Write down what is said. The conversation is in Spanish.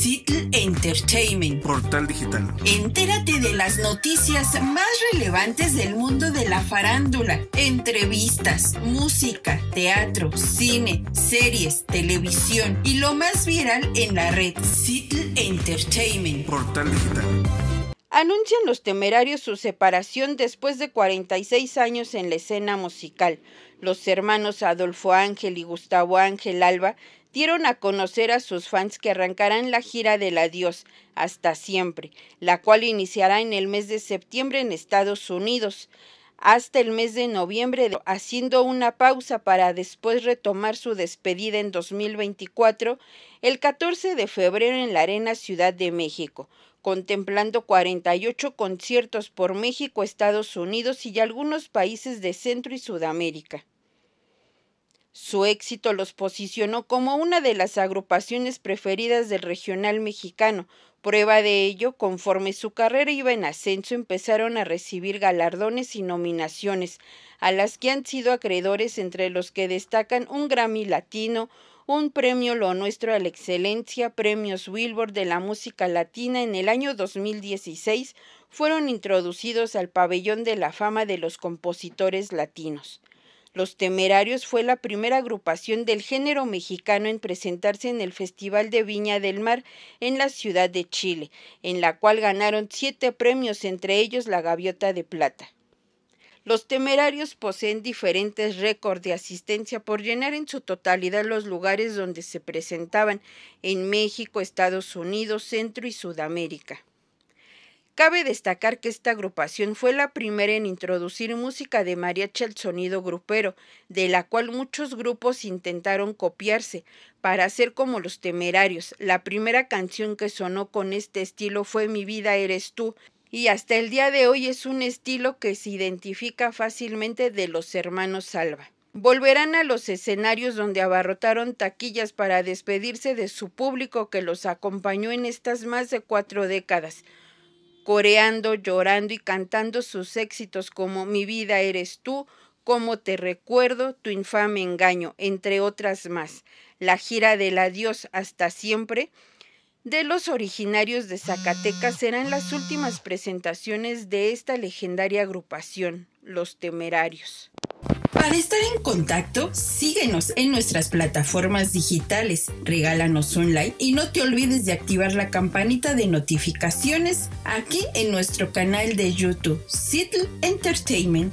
Citl Entertainment. Portal digital. Entérate de las noticias más relevantes del mundo de la farándula. Entrevistas, música, teatro, cine, series, televisión y lo más viral en la red SITL Entertainment. Portal digital. Anuncian los temerarios su separación después de 46 años en la escena musical. Los hermanos Adolfo Ángel y Gustavo Ángel Alba dieron a conocer a sus fans que arrancarán la gira del adiós hasta siempre, la cual iniciará en el mes de septiembre en Estados Unidos hasta el mes de noviembre, haciendo una pausa para después retomar su despedida en 2024, el 14 de febrero en la Arena Ciudad de México, contemplando 48 conciertos por México, Estados Unidos y algunos países de Centro y Sudamérica. Su éxito los posicionó como una de las agrupaciones preferidas del regional mexicano. Prueba de ello, conforme su carrera iba en ascenso, empezaron a recibir galardones y nominaciones, a las que han sido acreedores entre los que destacan un Grammy Latino, un premio Lo Nuestro a la Excelencia, premios Wilbur de la Música Latina en el año 2016, fueron introducidos al pabellón de la fama de los compositores latinos. Los Temerarios fue la primera agrupación del género mexicano en presentarse en el Festival de Viña del Mar en la ciudad de Chile, en la cual ganaron siete premios, entre ellos la Gaviota de Plata. Los temerarios poseen diferentes récords de asistencia por llenar en su totalidad los lugares donde se presentaban en México, Estados Unidos, Centro y Sudamérica. Cabe destacar que esta agrupación fue la primera en introducir música de mariachi al sonido grupero, de la cual muchos grupos intentaron copiarse para hacer como los temerarios. La primera canción que sonó con este estilo fue Mi vida eres tú, y hasta el día de hoy es un estilo que se identifica fácilmente de los hermanos Salva. Volverán a los escenarios donde abarrotaron taquillas para despedirse de su público que los acompañó en estas más de cuatro décadas coreando, llorando y cantando sus éxitos como Mi vida eres tú, como te recuerdo, Tu infame engaño, entre otras más. La gira del adiós hasta siempre de los originarios de Zacatecas serán las últimas presentaciones de esta legendaria agrupación, Los Temerarios. Para estar en contacto, síguenos en nuestras plataformas digitales, regálanos un like y no te olvides de activar la campanita de notificaciones aquí en nuestro canal de YouTube, Seattle Entertainment.